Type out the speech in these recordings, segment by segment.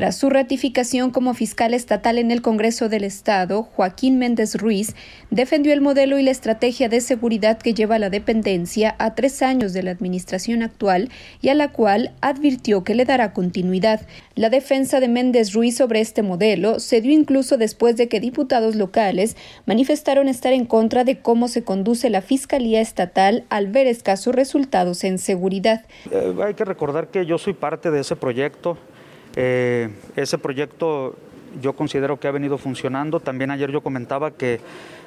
Tras su ratificación como fiscal estatal en el Congreso del Estado, Joaquín Méndez Ruiz defendió el modelo y la estrategia de seguridad que lleva la dependencia a tres años de la administración actual y a la cual advirtió que le dará continuidad. La defensa de Méndez Ruiz sobre este modelo se dio incluso después de que diputados locales manifestaron estar en contra de cómo se conduce la Fiscalía Estatal al ver escasos resultados en seguridad. Eh, hay que recordar que yo soy parte de ese proyecto. Eh, ese proyecto yo considero que ha venido funcionando. También ayer yo comentaba que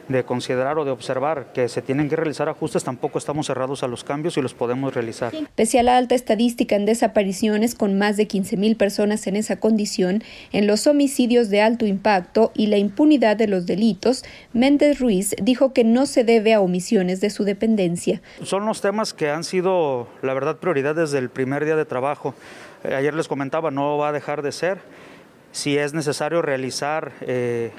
de considerar o de observar que se tienen que realizar ajustes, tampoco estamos cerrados a los cambios y los podemos realizar. Pese a la alta estadística en desapariciones, con más de 15 mil personas en esa condición, en los homicidios de alto impacto y la impunidad de los delitos, Méndez Ruiz dijo que no se debe a omisiones de su dependencia. Son los temas que han sido, la verdad, prioridades desde el primer día de trabajo. Eh, ayer les comentaba, no va a dejar de ser. Si es necesario realizar eh,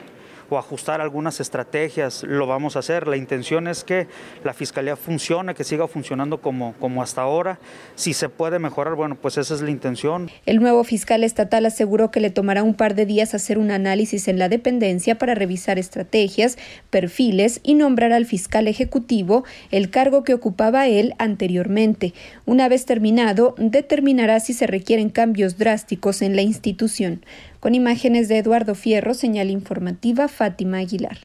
o ajustar algunas estrategias, lo vamos a hacer. La intención es que la Fiscalía funcione, que siga funcionando como, como hasta ahora. Si se puede mejorar, bueno, pues esa es la intención. El nuevo fiscal estatal aseguró que le tomará un par de días hacer un análisis en la dependencia para revisar estrategias, perfiles y nombrar al fiscal ejecutivo el cargo que ocupaba él anteriormente. Una vez terminado, determinará si se requieren cambios drásticos en la institución con imágenes de Eduardo Fierro, señal informativa Fátima Aguilar.